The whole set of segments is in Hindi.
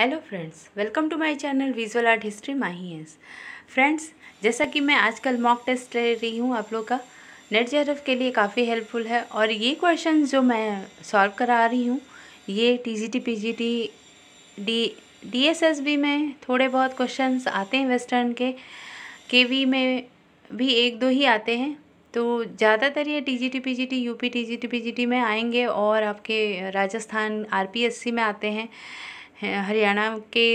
hello friends welcome to my channel visual art history Mahi S friends जैसा कि मैं आजकल मॉक टेस्ट ले रही हूँ आप लोग का नेट जे के लिए काफ़ी हेल्पफुल है और ये क्वेश्चन जो मैं सॉल्व करा रही हूँ ये T G T P G T D D S S B में थोड़े बहुत क्वेश्चन आते हैं वेस्टर्न के के वी में भी एक दो ही आते हैं तो ज़्यादातर ये T G T P G T U P T G T P G T में आएंगे और आपके Rajasthan R P S C में आते हैं हरियाणा के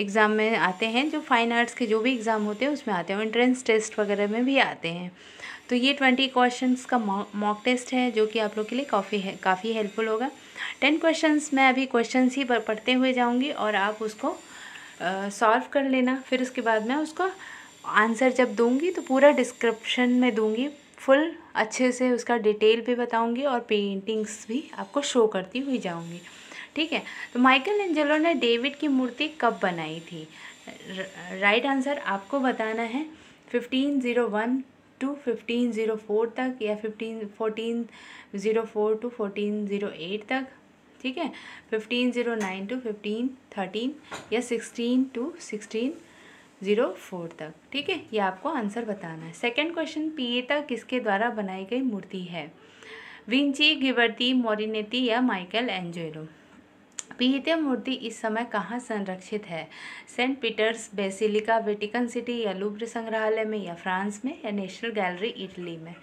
एग्ज़ाम में आते हैं जो फ़ाइन आर्ट्स के जो भी एग्ज़ाम होते हैं उसमें आते हैं एंट्रेंस टेस्ट वगैरह में भी आते हैं तो ये ट्वेंटी क्वेश्चंस का मॉक टेस्ट है जो कि आप लोग के लिए काफ़ी है काफ़ी हेल्पफुल होगा टेन क्वेश्चंस मैं अभी क्वेश्चंस ही पढ़ते हुए जाऊँगी और आप उसको सॉल्व कर लेना फिर उसके बाद मैं उसका आंसर जब दूँगी तो पूरा डिस्क्रिप्शन में दूंगी फुल अच्छे से उसका डिटेल भी बताऊँगी और पेंटिंग्स भी आपको शो करती हुई जाऊँगी ठीक है तो माइकल एंजेलो ने डेविड की मूर्ति कब बनाई थी राइट आंसर आपको बताना है fifteen zero one to fifteen zero four तक या fifteen fourteen zero four to fourteen zero eight तक ठीक है fifteen zero nine to fifteen thirteen या sixteen to sixteen zero four तक ठीक है ये आपको आंसर बताना है सेकेंड क्वेश्चन पिएता किसके द्वारा बनाई गई मूर्ति है विंची गिवर्ती मोरिनेती या माइकल एंजेलो पीहित मूर्ति इस समय कहाँ संरक्षित है saint Peter's basilica Vatican city या लुब्र संग्रहालय में या फ्रांस में या नेशनल गैलरी इटली में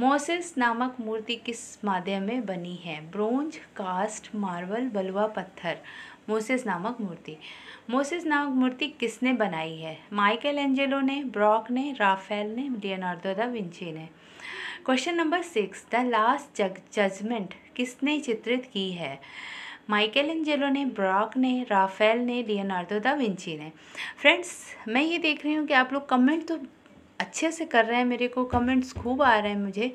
मोसेस नामक मूर्ति किस माध्यम में बनी है ब्रोंज कास्ट मार्बल बलुआ पत्थर मोसेस नामक मूर्ति मोसेस नामक मूर्ति किसने बनाई है माइकल एंजेलो ने ब्रॉक ने राफेल ने लियोनार्डो दा विंची ने question number six the last जज जजमेंट किसने चित्रित की है माइकल एंजेलो ने ब्रॉक ने राफेल ने लियोनार्डो दा विंची ने फ्रेंड्स मैं ये देख रही हूँ कि आप लोग कमेंट तो अच्छे से कर रहे हैं मेरे को कमेंट्स खूब आ रहे हैं मुझे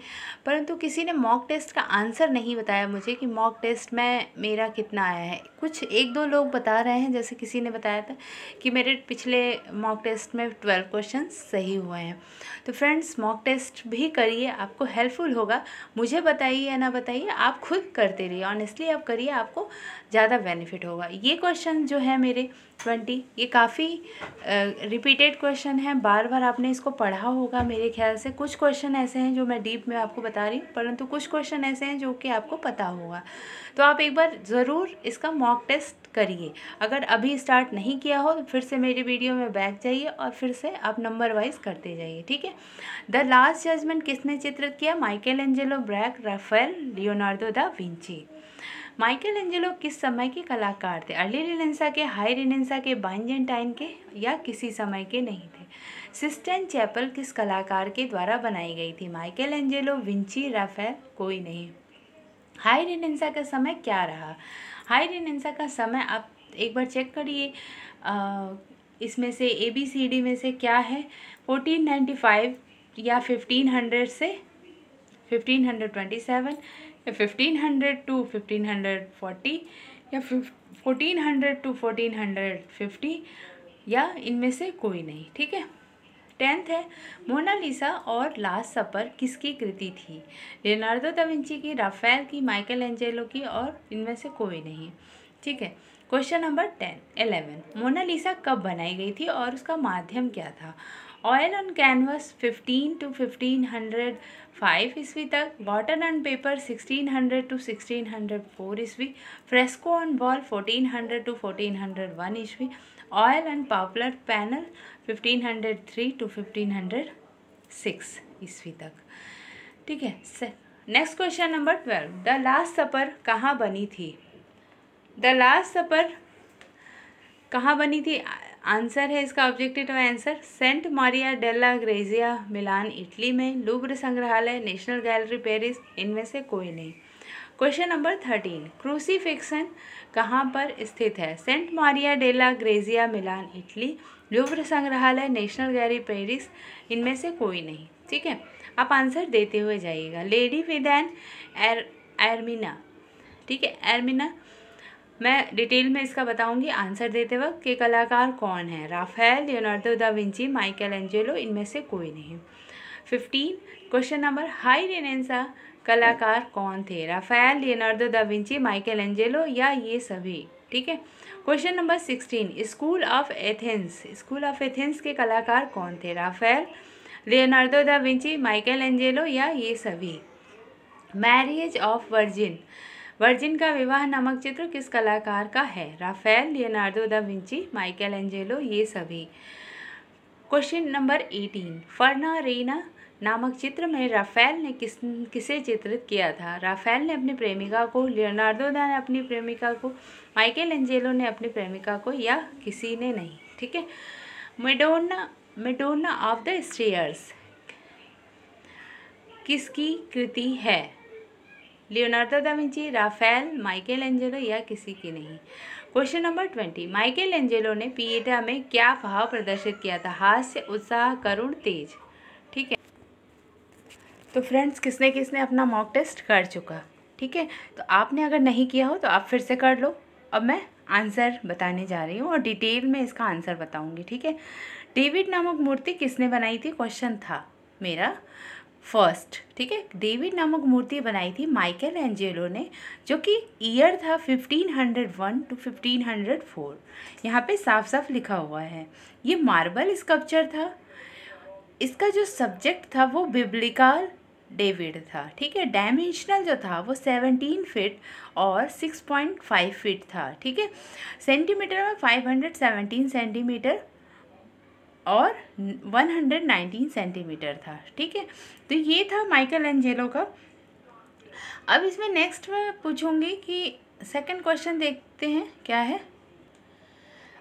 परंतु किसी ने मॉक टेस्ट का आंसर नहीं बताया मुझे कि मॉक टेस्ट में मेरा कितना आया है कुछ एक दो लोग बता रहे हैं जैसे किसी ने बताया था कि मेरे पिछले मॉक टेस्ट में ट्वेल्व क्वेश्चन सही हुए हैं तो फ्रेंड्स मॉक टेस्ट भी करिए आपको हेल्पफुल होगा मुझे बताइए या ना बताइए आप खुद करते रहिए ऑनेस्टली आप करिए आपको ज़्यादा बेनिफिट होगा ये क्वेश्चन जो है मेरे ट्वेंटी ये काफ़ी रिपीटेड क्वेश्चन है बार बार आपने इसको पढ़ा होगा मेरे ख्याल से कुछ क्वेश्चन ऐसे हैं जो मैं डीप में आपको बता रही हूँ परंतु कुछ क्वेश्चन ऐसे हैं जो कि आपको पता होगा तो आप एक बार ज़रूर इसका मॉक टेस्ट करिए अगर अभी स्टार्ट नहीं किया हो तो फिर से मेरी वीडियो में बैक जाइए और फिर से आप नंबर वाइज करते जाइए ठीक है द लास्ट जजमेंट किसने चित्रित किया Michelangelo Braque Raphael Leonardo da Vinci Michelangelo किस समय के कलाकार थे अर्ली रिनेंसा के हाई रिनेंसा के बाइजेंटाइन के या किसी समय के नहीं थे सिस्टन चैपल किस कलाकार के द्वारा बनाई गई थी माइकल एंजेलो विंची राफेल कोई नहीं हाई रिनेंसा का समय क्या रहा हाई रिनेंसा का समय आप एक बार चेक करिए इसमें से ए बी सी डी में से क्या है फोर्टीन नाइन्टी फाइव या फिफ्टीन हंड्रेड से fifteen hundred twenty seven fifteen hundred to fifteen hundred forty या fourteen hundred to fourteen hundred fifty या इनमें से कोई नहीं ठीक है टेंथ है मोनालिसा और लास्ट सपर किसकी कृति थी लियोनार्डो दा की राफेल की माइकल एंजेलो की और इनमें से कोई नहीं ठीक है question number ten eleven Mona Lisa कब बनाई गई थी और उसका माध्यम क्या था oil on canvas fifteen to fifteen hundred five ईस्वी तक water on paper sixteen hundred to sixteen hundred four ईस्वी fresco on wall fourteen hundred to 1401 hundred one ईस्वी oil and popular panel fifteen hundred three to fifteen hundred six ईस्वी तक ठीक है next question number twelve the last सपर कहाँ बनी थी द लास्ट सपर कहाँ बनी थी आंसर है इसका objective answer Santa Maria della Grazie Milan Italy में लूब्र संग्रहालय नेशनल गैलरी पेरिस इनमें से कोई नहीं क्वेश्चन नंबर थर्टीन क्रूसीफिक्सन कहाँ पर स्थित है Santa Maria della Grazie Milan Italy लूब्र संग्रहालय नेशनल गैलरी पेरिस इनमें से कोई नहीं ठीक है आप आंसर देते हुए जाइएगा लेडी विद एन एर एर्मिना ठीक है एर्मिना मैं डिटेल में इसका बताऊंगी आंसर देते वक्त कि कलाकार कौन है Raphael Leonardo da Vinci Michelangelo इनमें से कोई नहीं fifteen question number high Renaissance कलाकार कौन थे Raphael Leonardo da Vinci Michelangelo या ये सभी ठीक है question number sixteen school of Athens school of Athens के कलाकार कौन थे Raphael Leonardo da Vinci Michelangelo या ये सभी मैरिज ऑफ वर्जिन वर्जिन का विवाह नामक चित्र किस कलाकार का है Raphael Leonardo da Vinci Michelangelo ये सभी question number eighteen Fornarina नामक चित्र में राफेल ने किस किसे चित्रित किया था राफेल ने अपनी प्रेमिका को लियोनार्डो दा ने अपनी प्रेमिका को माइकल एंजेलो ने अपनी प्रेमिका को या किसी ने नहीं ठीक है Madonna Madonna of the stairs किसकी कृति है Leonardo da Vinci Raphael Michelangelo या किसी की नहीं question number twenty Michelangelo ने पीएटा में क्या भाव प्रदर्शित किया था हास्य उत्साह करुण तेज ठीक है तो फ्रेंड्स किसने किसने अपना मॉक टेस्ट कर चुका ठीक है तो आपने अगर नहीं किया हो तो आप फिर से कर लो अब मैं आंसर बताने जा रही हूँ और डिटेल में इसका आंसर बताऊँगी ठीक है डेविड नामक मूर्ति किसने बनाई थी क्वेश्चन था मेरा फर्स्ट ठीक है डेविड नामक मूर्ति बनाई थी माइकल एंजेलो ने जो कि ईयर था 1501 टू 1504 यहाँ पे साफ साफ लिखा हुआ है ये मार्बल स्कल्पचर था इसका जो सब्जेक्ट था वो बिब्लिकल डेविड था ठीक है डायमेंशनल जो था वो सेवनटीन फीट और सिक्स पॉइंट फाइव फीट था ठीक है सेंटीमीटर में फाइव हंड्रेड सेवनटीन सेंटीमीटर और 119 सेंटीमीटर था ठीक है तो ये था माइकल एंजेलो का अब इसमें नेक्स्ट मैं पूछूंगी कि सेकंड क्वेश्चन देखते हैं क्या है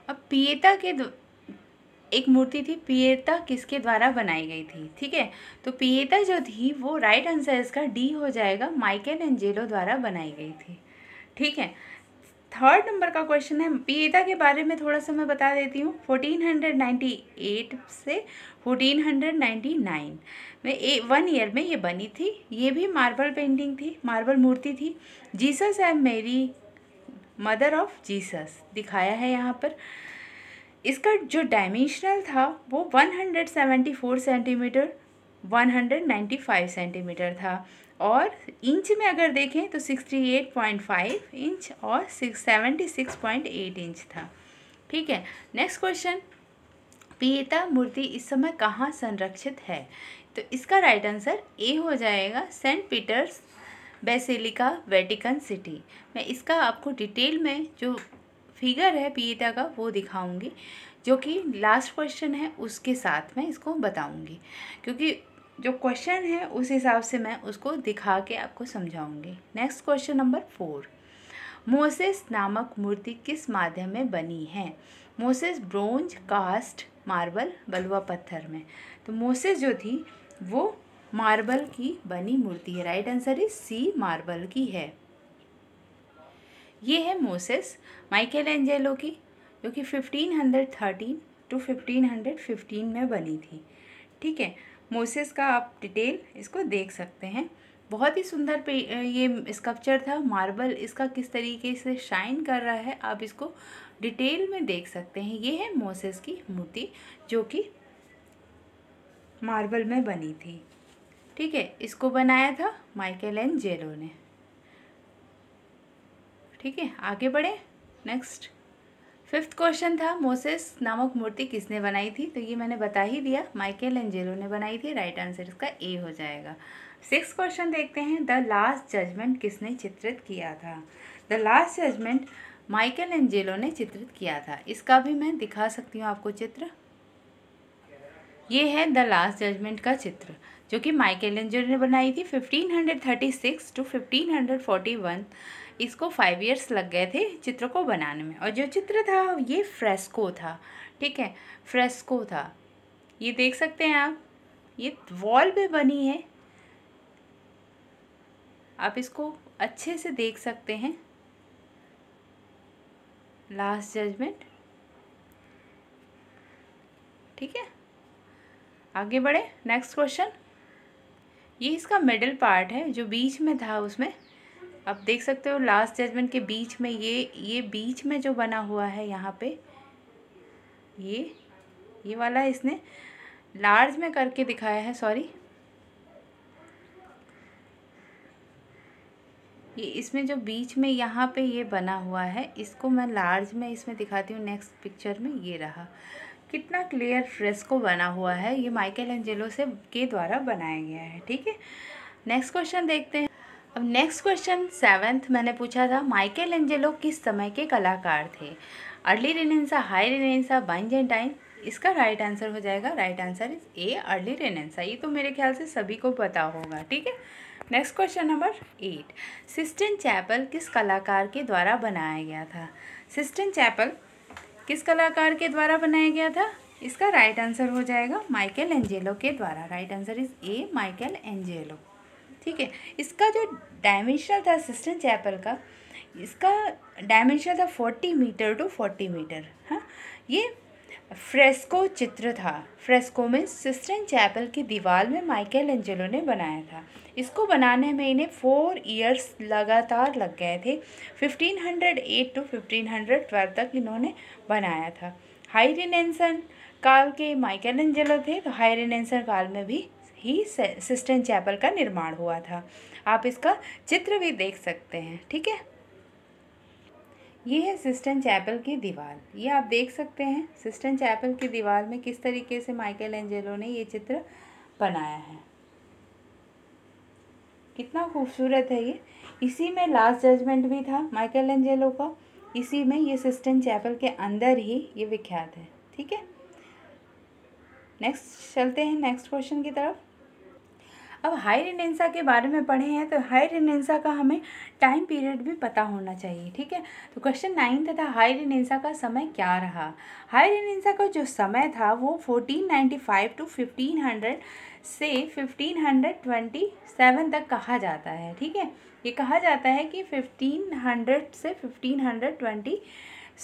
अब पिएता के एक मूर्ति थी पिएता किसके द्वारा बनाई गई थी ठीक है तो पिएता जो थी वो राइट आंसर इसका डी हो जाएगा माइकल एंजेलो द्वारा बनाई गई थी ठीक है थर्ड नंबर का क्वेश्चन है पीएटा के बारे में थोड़ा सा मैं बता देती हूँ 1498 से 1499 में ए वन ईयर में ये बनी थी ये भी मार्बल पेंटिंग थी मार्बल मूर्ति थी Jesus and Mary mother of Jesus दिखाया है यहाँ पर इसका जो डायमेंशनल था वो 174 सेंटीमीटर 195 सेंटीमीटर था और इंच में अगर देखें तो 68.5 इंच और 76.8 इंच था ठीक है नेक्स्ट क्वेश्चन पीता मूर्ति इस समय कहाँ संरक्षित है तो इसका राइट आंसर ए हो जाएगा saint Peter's basilica Vatican city मैं इसका आपको डिटेल में जो फिगर है पीता का वो दिखाऊंगी जो कि लास्ट क्वेश्चन है उसके साथ मैं इसको बताऊंगी क्योंकि जो क्वेश्चन है उस हिसाब से मैं उसको दिखा के आपको समझाऊंगी next question number four Moses नामक मूर्ति किस माध्यम में बनी है मोसेस ब्रोंज कास्ट मार्बल बलुआ पत्थर में तो मोसेस जो थी वो मार्बल की बनी मूर्ति है right answer is C marble की है ये है मोसेस माइकल एंजेलो की जो कि fifteen hundred thirteen to fifteen hundred fifteen में बनी थी ठीक है मोसेस का आप डिटेल इसको देख सकते हैं बहुत ही सुंदर ये स्कल्पचर था मार्बल इसका किस तरीके से शाइन कर रहा है आप इसको डिटेल में देख सकते हैं ये है मोसेस की मूर्ति जो कि मार्बल में बनी थी ठीक है इसको बनाया था माइकल एंड जेलो ने ठीक है आगे बढ़े नेक्स्ट फिफ्थ क्वेश्चन था मोसेस नामक मूर्ति किसने बनाई थी तो ये मैंने बता ही दिया माइकल एंजेलो ने बनाई थी राइट आंसर इसका ए हो जाएगा सिक्स क्वेश्चन देखते हैं द लास्ट जजमेंट किसने चित्रित किया था the last judgment Michelangelo ने चित्रित किया था इसका भी मैं दिखा सकती हूँ आपको चित्र ये है द लास्ट जजमेंट का चित्र जो कि माइकल एंजेलो ने बनाई थी फिफ्टीन टू फिफ्टीन इसको फाइव इयर्स लग गए थे चित्र को बनाने में और जो चित्र था ये फ्रेस्को था ठीक है फ्रेस्को था ये देख सकते हैं आप ये वॉल पे बनी है आप इसको अच्छे से देख सकते हैं लास्ट जजमेंट ठीक है आगे बढ़े नेक्स्ट क्वेश्चन ये इसका मिडिल पार्ट है जो बीच में था उसमें आप देख सकते हो लास्ट जजमेंट के बीच में ये ये बीच में जो बना हुआ है यहाँ पे ये ये वाला इसने लार्ज में करके दिखाया है सॉरी ये इसमें जो बीच में यहाँ पे ये बना हुआ है इसको मैं लार्ज में इसमें दिखाती हूँ नेक्स्ट पिक्चर में ये रहा कितना क्लियर फ्रेस्को बना हुआ है ये माइकल एंजेलो से के द्वारा बनाया गया है ठीक है नेक्स्ट क्वेश्चन देखते हैं अब नेक्स्ट क्वेश्चन सेवेंथ मैंने पूछा था माइकल एंजेलो किस समय के कलाकार थे अर्ली रेनेंसा हाई रेनेंसा बाइंजेंटाइन इसका राइट right आंसर हो जाएगा right answer is A early Renaissance ये तो मेरे ख्याल से सभी को पता होगा ठीक है next question number eight Sistine chapel किस कलाकार के द्वारा बनाया गया था सिस्टेंट चैपल किस कलाकार के द्वारा बनाया गया था इसका राइट right आंसर हो जाएगा माइकल एंजेलो के द्वारा right answer is A Michelangelo ठीक है इसका जो डायमेंशनल था सिस्टम चैपल का इसका डायमेंशन था forty metre to forty metre हाँ ये फ्रेस्को चित्र था फ्रेस्को में सिस्टन चैपल की दीवार में माइकल एंजेलो ने बनाया था इसको बनाने में इन्हें फोर इयर्स लगातार लग गए थे fifteen hundred eight to fifteen hundred twelve तक इन्होंने बनाया था हाई रिनेंसन काल के माइकल एंजेलो थे तो हाई रिनेंसन काल में भी ही सिस्टन चैपल का निर्माण हुआ था आप इसका चित्र भी देख सकते हैं ठीक है ये है सिस्टन चैपल की दीवार ये आप देख सकते हैं सिस्टन चैपल की दीवार में किस तरीके से माइकल एंजेलो ने ये चित्र बनाया है कितना खूबसूरत है ये इसी में लास्ट जजमेंट भी था माइकल एंजेलो का इसी में ये सिस्टन चैपल के अंदर ही ये विख्यात है ठीक है नेक्स्ट चलते हैं नेक्स्ट क्वेश्चन की तरफ अब हाई रिनेंसा के बारे में पढ़े हैं तो हाई रिनेंसा का हमें टाइम पीरियड भी पता होना चाहिए ठीक है तो क्वेश्चन नाइन था हाई रिनेंसा का समय क्या रहा हाई रिनेंसा का जो समय था वो fourteen ninety five to fifteen hundred से फिफ्टीन हंड्रेड ट्वेंटी सेवन तक कहा जाता है ठीक है ये कहा जाता है कि फिफ्टीन हंड्रेड से फिफ्टीन हंड्रेड ट्वेंटी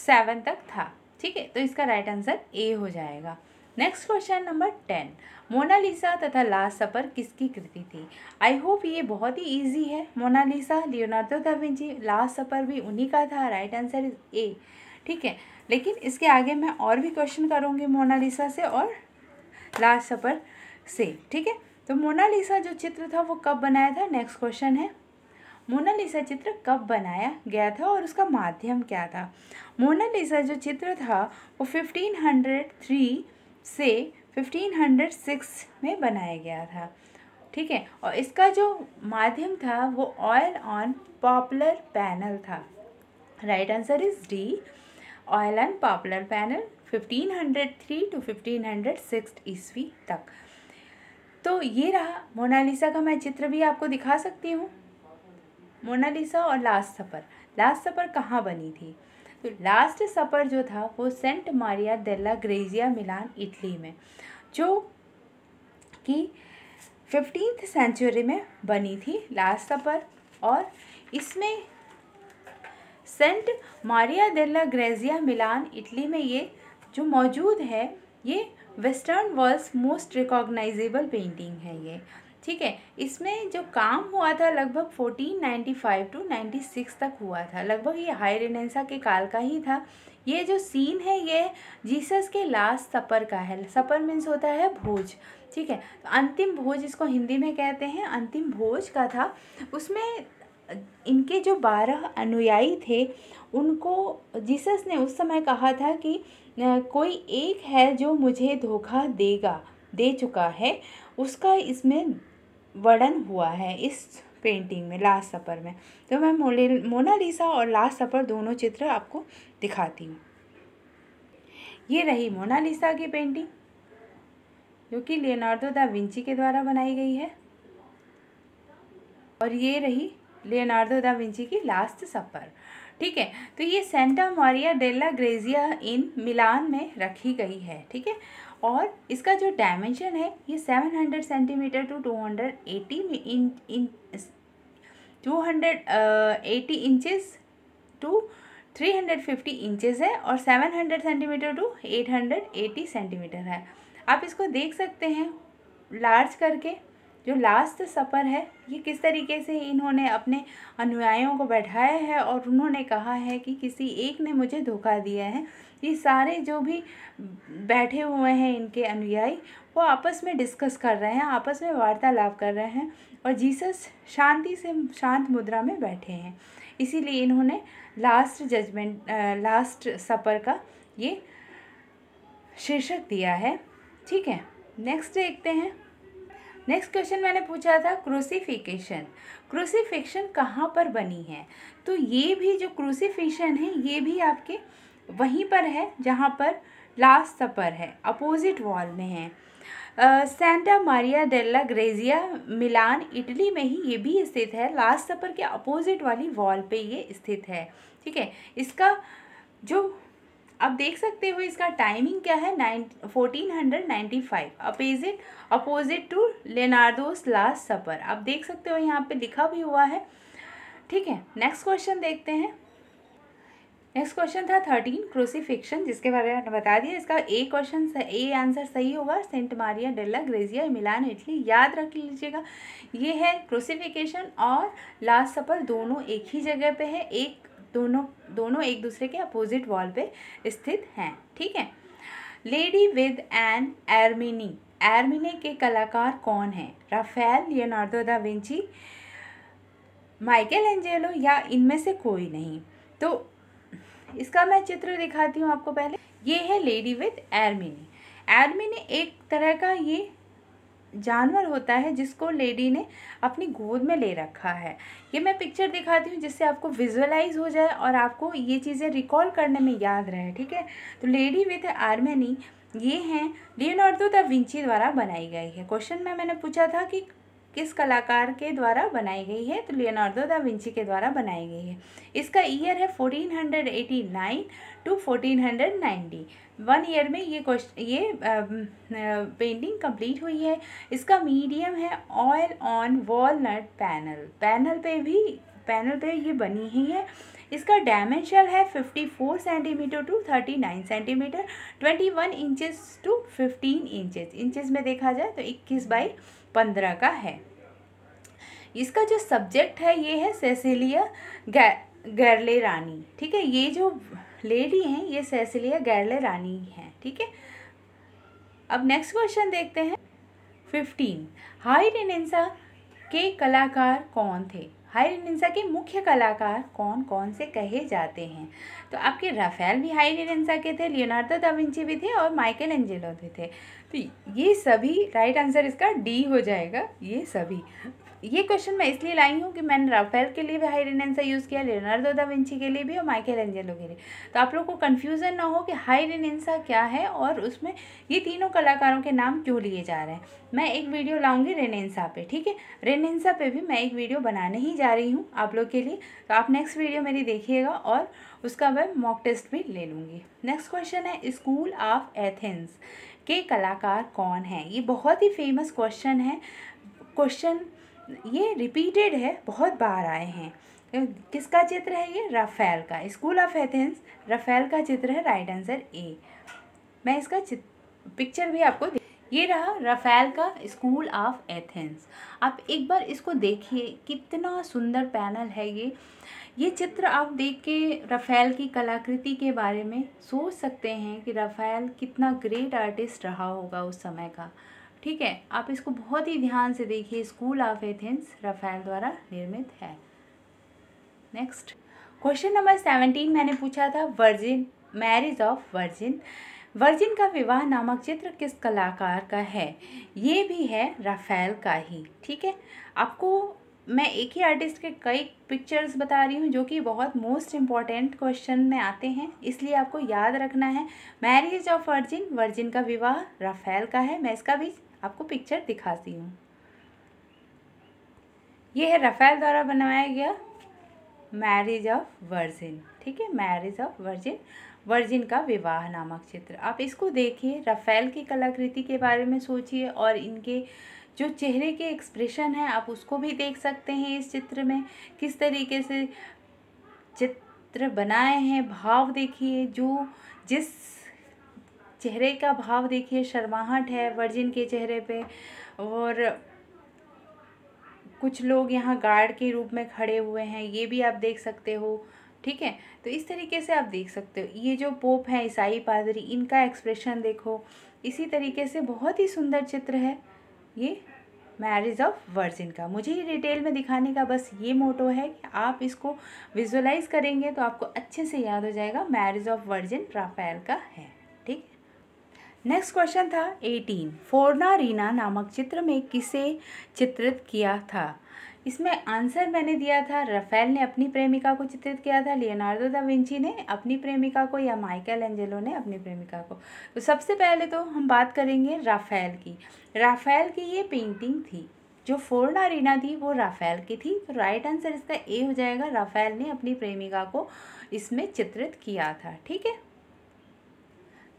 सेवन तक था ठीक है तो इसका राइट आंसर ए हो जाएगा next question number ten Mona Lisa तथा लास्ट सफर किसकी कृति थी आई होप ये बहुत ही ईजी है Mona Lisa Leonardo da Vinci last supper भी उन्हीं का था राइट आंसर इज ए ठीक है लेकिन इसके आगे मैं और भी क्वेश्चन करूँगी मोनालिसा से और लास्ट सफर से ठीक है तो मोनालिसा जो चित्र था वो कब बनाया था नेक्स्ट क्वेश्चन है मोनालिसा चित्र कब बनाया गया था और उसका माध्यम क्या था मोनालिसा जो चित्र था वो फिफ्टीन हंड्रेड थ्री से 1506 में बनाया गया था ठीक है और इसका जो माध्यम था वो ऑयल ऑन पॉपुलर पैनल था right answer is D oil on poplar panel 1503 to 1506 ईस्वी तक तो ये रहा मोनालिसा का मैं चित्र भी आपको दिखा सकती हूँ मोनालिसा और लास्ट सफ़र लास्ट सफ़र कहाँ बनी थी तो लास्ट सफ़र जो था वो सेंट मारिया देला ग्रेजिया मिलान इटली में जो कि फिफ्टीन सेंचुरी में बनी थी लास्ट सफ़र और इसमें सेंट मारिया देला ग्रेजिया मिलान इटली में ये जो मौजूद है ये western world's most recognisable painting है ये ठीक है इसमें जो काम हुआ था लगभग 1495 टू 96 तक हुआ था लगभग ये हाई रेनेसा के काल का ही था ये जो सीन है ये जीसस के लास्ट सपर का है सपर मीन्स होता है भोज ठीक है तो अंतिम भोज इसको हिंदी में कहते हैं अंतिम भोज का था उसमें इनके जो बारह अनुयायी थे उनको जीसस ने उस समय कहा था कि कोई एक है जो मुझे धोखा देगा दे चुका है उसका इसमें वर्णन हुआ है इस पेंटिंग में लास्ट सफर में तो मैं मोले मोनालिसा और लास्ट सफर दोनों चित्र आपको दिखाती हूँ ये रही मोनालिसा की पेंटिंग जो कि लियोनार्डो दा विंची के द्वारा बनाई गई है और ये रही लियोनार्डो दा विंची की लास्ट सफर ठीक है तो ये Santa Maria della Grazie in Milan में रखी गई है ठीक है और इसका जो डायमेंशन है ये seven hundred centimetre to two hundred eighty in in two hundred eighty inches to three hundred fifty inches है और seven hundred centimetre to eight hundred centimetre है आप इसको देख सकते हैं लार्ज करके जो लास्ट सफ़र है ये किस तरीके से इन्होंने अपने अनुयायियों को बैठाया है और उन्होंने कहा है कि किसी एक ने मुझे धोखा दिया है ये सारे जो भी बैठे हुए हैं इनके अनुयायी वो आपस में डिस्कस कर रहे हैं आपस में वार्तालाप कर रहे हैं और जीसस शांति से शांत मुद्रा में बैठे हैं इसीलिए इन्होंने लास्ट जजमेंट लास्ट सफर का ये शीर्षक दिया है ठीक है नेक्स्ट देखते हैं नेक्स्ट क्वेश्चन मैंने पूछा था क्रूसीफिकेशन क्रूसीफिक्शन कहाँ पर बनी है तो ये भी जो क्रूसीफिक्शन है ये भी आपके वहीं पर है जहाँ पर लास्ट सपर है अपोजिट वॉल में है Santa Maria della Grazie Milan Italy में ही ये भी स्थित है लास्ट सपर के अपोजिट वाली वॉल पे ये स्थित है ठीक है इसका जो आप देख सकते हो इसका टाइमिंग क्या है nine fourteen hundred ninety five opposite opposite to Leonardo's last supper आप देख सकते हो यहाँ पे लिखा भी हुआ है ठीक है नेक्स्ट क्वेश्चन देखते हैं नेक्स्ट क्वेश्चन था थर्टीन क्रूसीफिक्शन जिसके बारे में आपने बता दिया इसका ए क्वेश्चन ए आंसर सही होगा Santa Maria della Grazie Milan Italy याद रख लीजिएगा ये है क्रूसीफिकेशन और लास्ट सफर दोनों एक ही जगह पे है एक दोनों दोनों एक दूसरे के अपोजिट वॉल पे स्थित हैं ठीक है lady with an ermine ermine के कलाकार कौन हैं Raphael Leonardo da Vinci Michelangelo या इनमें से कोई नहीं तो इसका मैं चित्र दिखाती हूँ आपको पहले ये है लेडी विथ एरमिनी एरमिनी एक तरह का ये जानवर होता है जिसको लेडी ने अपनी गोद में ले रखा है ये मैं पिक्चर दिखाती हूँ जिससे आपको विजुअलाइज हो जाए और आपको ये चीज़ें रिकॉल करने में याद रहे ठीक है तो लेडी विथ आर्मेनी ये हैं लियोनार्डो द विंची द्वारा बनाई गई है क्वेश्चन में मैंने पूछा था कि किस कलाकार के द्वारा बनाई गई है तो लियोनार्डो दा विंची के द्वारा बनाई गई है इसका ईयर है 1489 टू 1490 वन ईयर में ये क्वेश्चन ये पेंटिंग कंप्लीट हुई है इसका मीडियम है oil on walnut panel panel पे भी पैनल पे ये बनी ही है इसका डायमेंशन है fifty four centimetre to thirty nine centimetre twenty one to fifteen inches inches में देखा जाए तो इक्कीस बाई पंद्रह का है इसका जो सब्जेक्ट है ये है सेसिलिया गे, गैरले रानी ठीक है ये जो लेडी हैं ये सेसिलिया गैरले रानी हैं ठीक है अब नेक्स्ट क्वेश्चन देखते हैं फिफ्टीन हाई रेनेंसा के कलाकार कौन थे हाई रेनेंसा के मुख्य कलाकार कौन कौन से कहे जाते हैं तो आपके राफेल भी हाई रेनेंसा के थे लियोनार्डो दा भी थे और माइकल एंजेलो भी थे तो ये सभी राइट आंसर इसका डी हो जाएगा ये सभी ये क्वेश्चन मैं इसलिए लाई हूँ कि मैंने राफेल के लिए भी हाई रिनेंसा यूज़ किया लियोनार्डो दा विंची के लिए भी और माइकल एंजेलो के लिए तो आप लोग को कन्फ्यूज़न ना हो कि हाई रिनेंसा क्या है और उसमें ये तीनों कलाकारों के नाम क्यों लिए जा रहे हैं मैं एक वीडियो लाऊंगी रेनेंसा पे ठीक है रेनेंसा पे भी मैं एक वीडियो बनाने ही जा रही हूँ आप लोग के लिए तो आप नेक्स्ट वीडियो मेरी देखिएगा और उसका मैं मॉक टेस्ट भी ले लूँगी नेक्स्ट क्वेश्चन है स्कूल ऑफ एथेंस के कलाकार कौन हैं ये बहुत ही फेमस क्वेश्चन है क्वेश्चन ये रिपीटेड है बहुत बार आए हैं किसका चित्र है ये राफेल का स्कूल ऑफ एथेंस राफेल का चित्र है राइट आंसर ए मैं इसका पिक्चर भी आपको ये रहा राफेल का स्कूल ऑफ एथेंस आप एक बार इसको देखिए कितना सुंदर पैनल है ये ये चित्र आप देख के रफ़ैल की कलाकृति के बारे में सोच सकते हैं कि रफ़ैल कितना ग्रेट आर्टिस्ट रहा होगा उस समय का ठीक है आप इसको बहुत ही ध्यान से देखिए स्कूल ऑफ एथेंस रफ़ैल द्वारा निर्मित है नेक्स्ट क्वेश्चन नंबर सेवनटीन मैंने पूछा था virgin marriage of virgin virgin का विवाह नामक चित्र किस कलाकार का है ये भी है राफेल का ही ठीक है आपको मैं एक ही आर्टिस्ट के कई पिक्चर्स बता रही हूँ जो कि बहुत मोस्ट इम्पॉर्टेंट क्वेश्चन में आते हैं इसलिए आपको याद रखना है मैरिज ऑफ वर्जिन वर्जिन का विवाह राफेल का है मैं इसका भी आपको पिक्चर दिखाती हूँ ये है राफेल द्वारा बनाया गया मैरिज ऑफ वर्जिन ठीक है मैरिज ऑफ वर्जिन वर्जिन का विवाह नामक चित्र आप इसको देखिए राफेल की कलाकृति के बारे में सोचिए और इनके जो चेहरे के एक्सप्रेशन है आप उसको भी देख सकते हैं इस चित्र में किस तरीके से चित्र बनाए हैं भाव देखिए जो जिस चेहरे का भाव देखिए शर्माहट है वर्जिन के चेहरे पे और कुछ लोग यहाँ गार्ड के रूप में खड़े हुए हैं ये भी आप देख सकते हो ठीक है तो इस तरीके से आप देख सकते हो ये जो पोप है ईसाई पादरी इनका एक्सप्रेशन देखो इसी तरीके से बहुत ही सुंदर चित्र है ये मैरिज ऑफ वर्जिन का मुझे ये डिटेल में दिखाने का बस ये मोटो है कि आप इसको विजुलाइज करेंगे तो आपको अच्छे से याद हो जाएगा मैरिज ऑफ वर्जिन राफेल का है ठीक नेक्स्ट क्वेश्चन था एटीन फोर्ना रीना नामक चित्र में किसे चित्रित किया था इसमें आंसर मैंने दिया था रफेल ने अपनी प्रेमिका को चित्रित किया था लियोनार्डो दा विंची ने अपनी प्रेमिका को या माइकल एंजेलो ने अपनी प्रेमिका को तो सबसे पहले तो हम बात करेंगे राफेल की राफेल की ये पेंटिंग थी जो फोर्ड अरीना थी वो राफेल की थी तो राइट आंसर इसका ए हो जाएगा राफेल ने अपनी प्रेमिका को इसमें चित्रित किया था ठीक है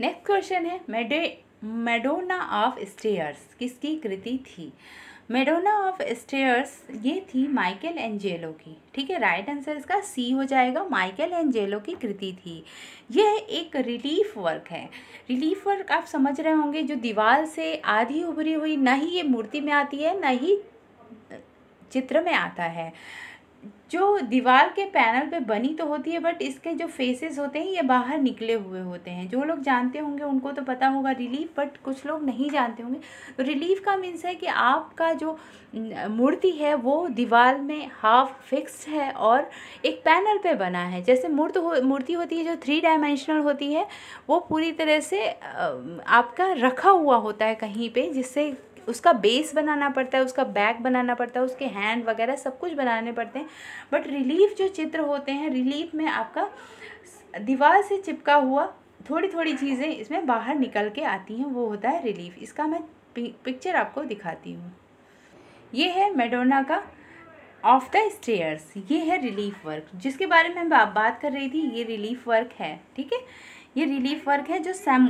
नेक्स्ट क्वेश्चन है मेडे मेडोना ऑफ स्टेयर्स किसकी कृति थी मेडोना ऑफ स्टेयर्स ये थी माइकल एंजेलो की ठीक है राइट आंसर इसका सी हो जाएगा माइकल एंजेलो की कृति थी यह एक रिलीफ वर्क है रिलीफ वर्क आप समझ रहे होंगे जो दीवार से आधी उभरी हुई ना ही ये मूर्ति में आती है ना ही चित्र में आता है जो दीवार के पैनल पे बनी तो होती है बट इसके जो फेसेस होते हैं ये बाहर निकले हुए होते हैं जो लोग जानते होंगे उनको तो पता होगा रिलीफ बट कुछ लोग नहीं जानते होंगे तो रिलीफ का मीन्स है कि आपका जो मूर्ति है वो दीवार में हाफ फिक्स है और एक पैनल पे बना है जैसे मूर्त हो मूर्ति होती है जो थ्री डायमेंशनल होती है वो पूरी तरह से आपका रखा हुआ होता है कहीं पर जिससे उसका बेस बनाना पड़ता है उसका बैक बनाना पड़ता है उसके हैंड वगैरह सब कुछ बनाने पड़ते हैं बट रिलीफ जो चित्र होते हैं रिलीफ में आपका दीवार से चिपका हुआ थोड़ी थोड़ी चीज़ें इसमें बाहर निकल के आती हैं वो होता है रिलीफ इसका मैं पिक्चर आपको दिखाती हूँ ये है मेडोना का ऑफ द स्टेयर्स ये है रिलीफ वर्क जिसके बारे में मैं बात कर रही थी ये रिलीफ वर्क है ठीक है ये रिलीफ वर्क है जो सैम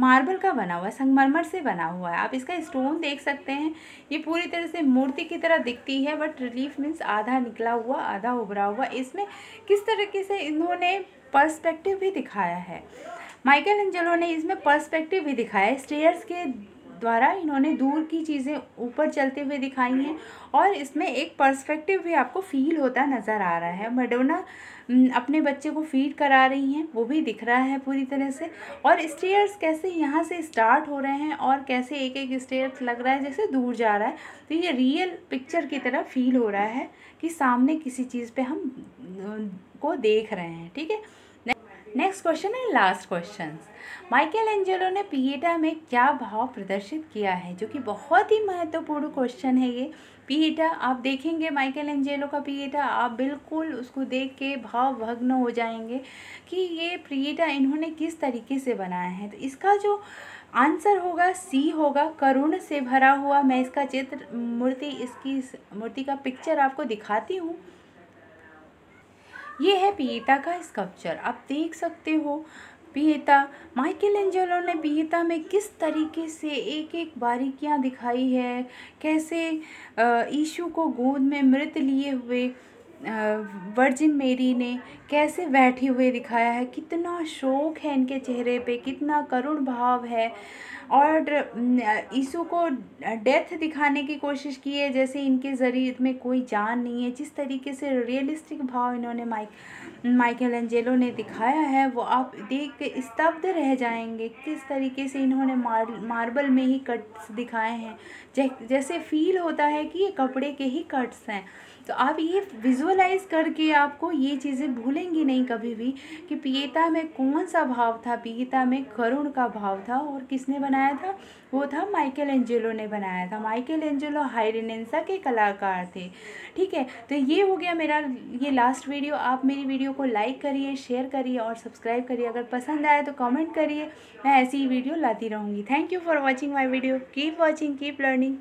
मार्बल का बना हुआ है संगमरमर से बना हुआ है आप इसका स्टोन देख सकते हैं ये पूरी तरह से मूर्ति की तरह दिखती है बट रिलीफ मीन्स आधा निकला हुआ आधा उभरा हुआ इसमें किस तरीके से इन्होंने पर्सपेक्टिव भी दिखाया है माइकल एंजलो ने इसमें पर्सपेक्टिव भी दिखाया है स्टेयर्स के द्वारा इन्होंने दूर की चीज़ें ऊपर चलते हुए दिखाई हैं और इसमें एक पर्सपेक्टिव भी आपको फील होता नज़र आ रहा है मडोना अपने बच्चे को फीड करा रही हैं वो भी दिख रहा है पूरी तरह से और स्टेयर्स कैसे यहाँ से स्टार्ट हो रहे हैं और कैसे एक एक स्टेयर्स लग रहा है जैसे दूर जा रहा है तो ये रियल पिक्चर की तरह फील हो रहा है कि सामने किसी चीज़ पर हम को देख रहे हैं ठीक है नेक्स्ट क्वेश्चन है लास्ट क्वेश्चन माइकल एंजेलो ने पिएटा में क्या भाव प्रदर्शित किया है जो कि बहुत ही महत्वपूर्ण क्वेश्चन है ये पिएटा आप देखेंगे माइकल एंजेलो का पिएटा आप बिल्कुल उसको देख के भाव भग्न हो जाएंगे कि ये पिएटा इन्होंने किस तरीके से बनाया है तो इसका जो आंसर होगा सी होगा करुण से भरा हुआ मैं इसका चित्र मूर्ति इसकी मूर्ति का पिक्चर आपको दिखाती हूँ ये है पीता का स्कल्पचर आप देख सकते हो पीता माइकल एंजेलो ने पीता में किस तरीके से एक एक बारीकियां दिखाई है कैसे ईशु को गोद में मृत लिए हुए वर्जिन मेरी ने कैसे बैठी हुए दिखाया है कितना शोक है इनके चेहरे पे कितना करुण भाव है और ईशु को डेथ दिखाने की कोशिश की है जैसे इनके ज़रिए में कोई जान नहीं है जिस तरीके से रियलिस्टिक भाव इन्होंने माइक माइकल एंजेलो ने दिखाया है वो आप देख के स्तब्ध रह जाएंगे किस तरीके से इन्होंने मार मार्बल में ही कट्स दिखाए हैं जैसे फील होता है कि ये कपड़े के ही कट्स हैं तो आप ये विजुअलाइज करके आपको ये चीज़ें भूलेंगी नहीं कभी भी कि पीता में कौन सा भाव था पीता में करुण का भाव था और किसने बनाया था वो था माइकल एंजेलो ने बनाया था माइकल एंजेलो हायरेनेंसा के कलाकार थे ठीक है तो ये हो गया मेरा ये लास्ट वीडियो आप मेरी वीडियो को लाइक करिए शेयर करिए और सब्सक्राइब करिए अगर पसंद आए तो कमेंट करिए मैं ऐसी ही वीडियो लाती रहूँगी thank you for watching my video keep watching keep learning